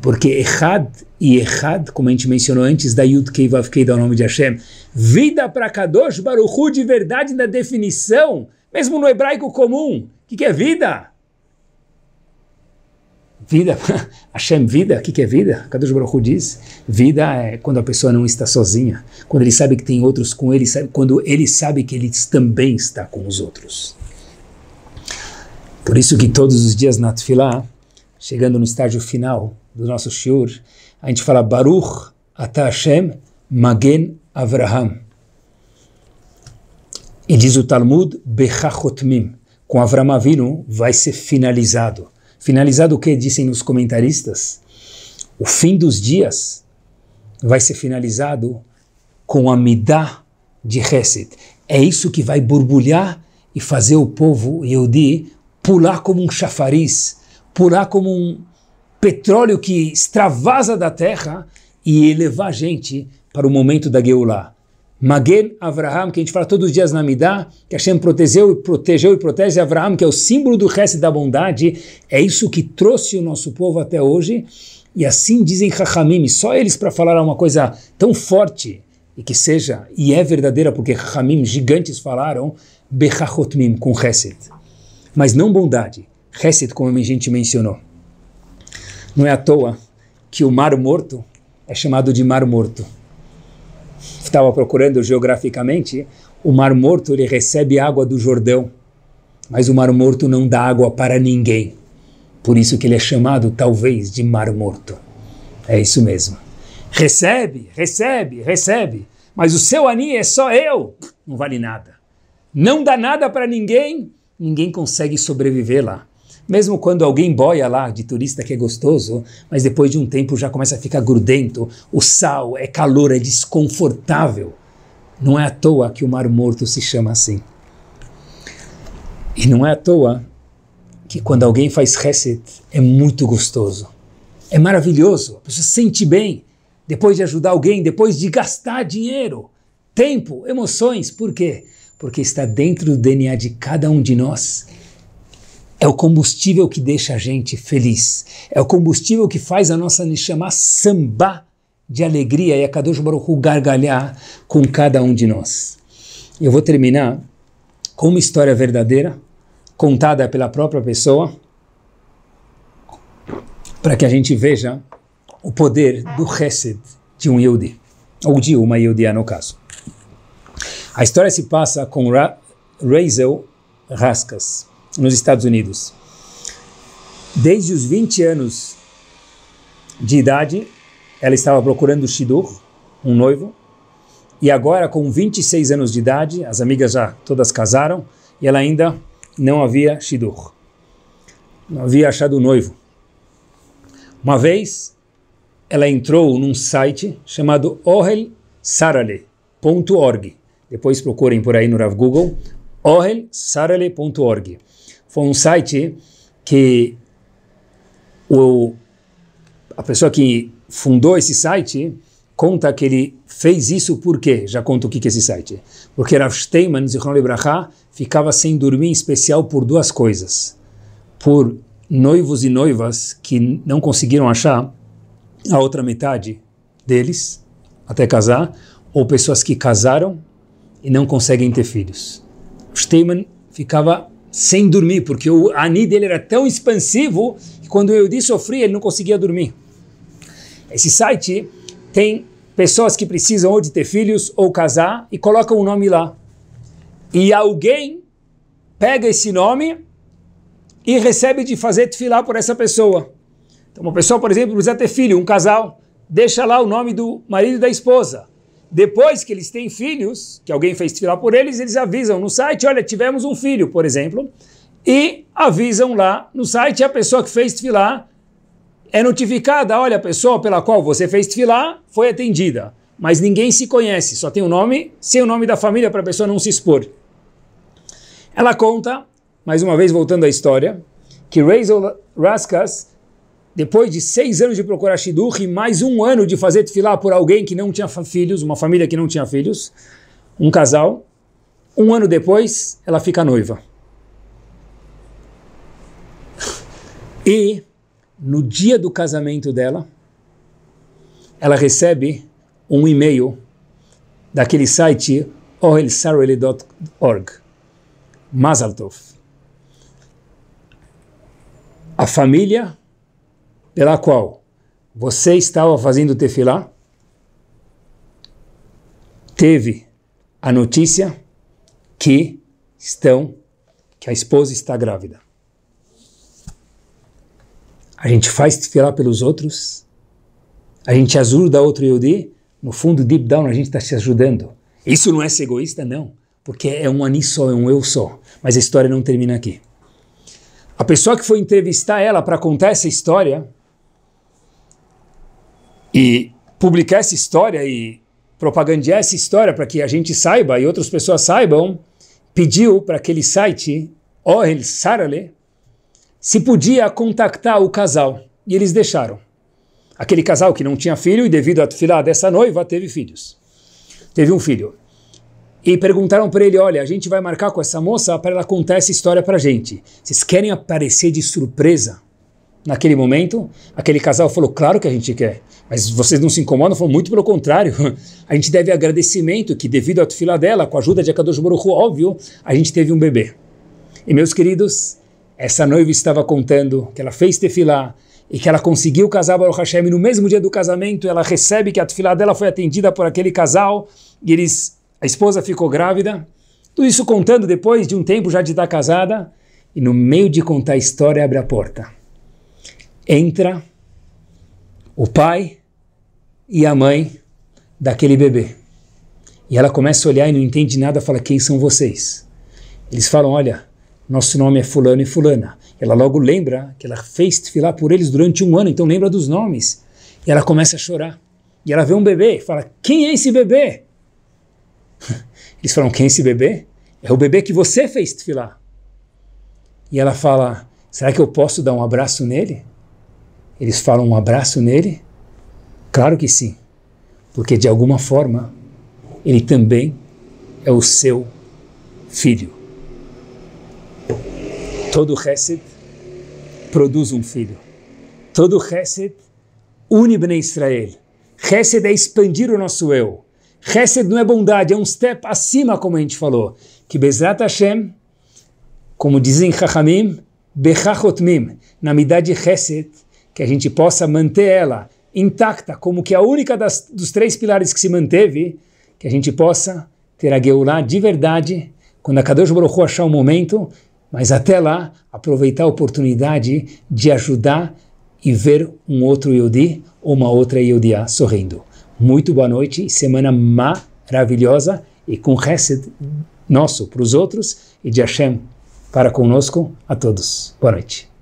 Speaker 1: Porque Echad e Echad, como a gente mencionou antes, da Yud Kei Vav Kei, dá o nome de Hashem, vida para Kadosh Baruchu de verdade na definição, mesmo no hebraico comum. O que, que é vida? Vida, Hashem, vida, o que, que é vida? Kadosh Baruch diz, vida é quando a pessoa não está sozinha, quando ele sabe que tem outros com ele, sabe, quando ele sabe que ele também está com os outros. Por isso que todos os dias na Tfilah, chegando no estágio final do nosso shiur, a gente fala Baruch Ata Hashem Magen Avraham. E diz o Talmud, Bechachotmim, com Avram Avinu vai ser finalizado Finalizado o que dizem os comentaristas? O fim dos dias vai ser finalizado com a midá de Hesed. É isso que vai borbulhar e fazer o povo Yehudi pular como um chafariz, pular como um petróleo que extravasa da terra e elevar a gente para o momento da Geulah. Magen Avraham, que a gente fala todos os dias na Midá, que Hashem protegeu, protegeu e protege Avraham, que é o símbolo do resto da bondade, é isso que trouxe o nosso povo até hoje. E assim dizem Chachamim, só eles para falar uma coisa tão forte e que seja, e é verdadeira, porque Chachamim gigantes falaram, Bechachotmim, com Hesed. Mas não bondade, Hesed, como a gente mencionou. Não é à toa que o Mar Morto é chamado de Mar Morto estava procurando geograficamente, o Mar Morto ele recebe água do Jordão, mas o Mar Morto não dá água para ninguém. Por isso que ele é chamado talvez de Mar Morto. É isso mesmo. Recebe, recebe, recebe, mas o seu Ani é só eu, não vale nada. Não dá nada para ninguém, ninguém consegue sobreviver lá. Mesmo quando alguém boia lá de turista que é gostoso, mas depois de um tempo já começa a ficar grudento, o sal é calor, é desconfortável. Não é à toa que o Mar Morto se chama assim. E não é à toa que quando alguém faz reset é muito gostoso. É maravilhoso, a pessoa se sente bem depois de ajudar alguém, depois de gastar dinheiro, tempo, emoções. Por quê? Porque está dentro do DNA de cada um de nós é o combustível que deixa a gente feliz. É o combustível que faz a nossa Neshama sambar de alegria e a Kadosh Baruch gargalhar com cada um de nós. Eu vou terminar com uma história verdadeira, contada pela própria pessoa, para que a gente veja o poder do Hesed de um Yehudi, ou de uma Yehudia no caso. A história se passa com Ra Reisel Raskas nos Estados Unidos. Desde os 20 anos de idade, ela estava procurando o Shidur, um noivo, e agora, com 26 anos de idade, as amigas já todas casaram e ela ainda não havia Shidur. Não havia achado o noivo. Uma vez, ela entrou num site chamado ohelsarale.org. Depois procurem por aí no Rav Google, ohelsarale.org foi um site que o, a pessoa que fundou esse site conta que ele fez isso porque, já conto o que, é esse site, porque Rav Steinman, Zichron Libraha, ficava sem dormir, em especial por duas coisas, por noivos e noivas que não conseguiram achar a outra metade deles até casar, ou pessoas que casaram e não conseguem ter filhos. Steinman ficava sem dormir, porque o ani dele era tão expansivo que quando eu disse sofria, ele não conseguia dormir. Esse site tem pessoas que precisam ou de ter filhos ou casar e colocam o um nome lá. E alguém pega esse nome e recebe de fazer tefilá por essa pessoa. Então, uma pessoa, por exemplo, precisa ter filho, um casal, deixa lá o nome do marido e da esposa. Depois que eles têm filhos, que alguém fez tefilá por eles, eles avisam no site, olha, tivemos um filho, por exemplo, e avisam lá no site, a pessoa que fez tefilá é notificada, olha, a pessoa pela qual você fez tefilá foi atendida, mas ninguém se conhece, só tem o um nome, sem o nome da família para a pessoa não se expor. Ela conta, mais uma vez voltando à história, que Reisel Raskas depois de seis anos de procurar Shidduch e mais um ano de fazer tefilá por alguém que não tinha filhos, uma família que não tinha filhos, um casal, um ano depois ela fica noiva. E no dia do casamento dela, ela recebe um e-mail daquele site orelsareli.org. Mazaltov. A família pela qual você estava fazendo tefilá, teve a notícia que estão, que a esposa está grávida. A gente faz tefilá pelos outros, a gente ajuda outro Yodi, no fundo, deep down, a gente está se ajudando. Isso não é ser egoísta, não, porque é um ani só, é um eu só. Mas a história não termina aqui. A pessoa que foi entrevistar ela para contar essa história e publicar essa história e propagandear essa história para que a gente saiba e outras pessoas saibam, pediu para aquele site, Ohel Sarale, se podia contactar o casal. E eles deixaram. Aquele casal que não tinha filho e, devido à filha dessa noiva, teve filhos. Teve um filho. E perguntaram para ele: olha, a gente vai marcar com essa moça para ela contar essa história para a gente. Vocês querem aparecer de surpresa? Naquele momento, aquele casal falou: claro que a gente quer. Mas vocês não se incomodam? Falam, muito pelo contrário. A gente deve agradecimento que, devido à tefila dela, com a ajuda de Akadosh Baruch óbvio, a gente teve um bebê. E, meus queridos, essa noiva estava contando que ela fez tefilá e que ela conseguiu casar Baruch Hashem. E no mesmo dia do casamento, ela recebe que a tefilá dela foi atendida por aquele casal e eles, a esposa ficou grávida. Tudo isso contando depois de um tempo já de estar casada. E no meio de contar a história, abre a porta. Entra o pai e a mãe daquele bebê. E ela começa a olhar e não entende nada, fala: Quem são vocês? Eles falam: Olha, nosso nome é Fulano e Fulana. Ela logo lembra que ela fez filar por eles durante um ano, então lembra dos nomes. E ela começa a chorar. E ela vê um bebê e fala: Quem é esse bebê? Eles falam: Quem é esse bebê? É o bebê que você fez filar. E ela fala: Será que eu posso dar um abraço nele? eles falam um abraço nele? Claro que sim, porque de alguma forma ele também é o seu filho. Todo Hesed produz um filho. Todo Hesed une Bnei Israel. Hesed é expandir o nosso eu. Hesed não é bondade, é um step acima, como a gente falou. Que Bezrat Hashem, como dizem Chachamim, Bechachotmim, na midá de Hesed, que a gente possa manter ela intacta, como que a única das, dos três pilares que se manteve, que a gente possa ter a Geulah de verdade, quando a Kadosh Baruch achar o momento, mas até lá, aproveitar a oportunidade de ajudar e ver um outro Yehudi ou uma outra Yehudiá sorrindo. Muito boa noite, semana maravilhosa e com reset nosso para os outros e de Hashem para conosco a todos. Boa noite.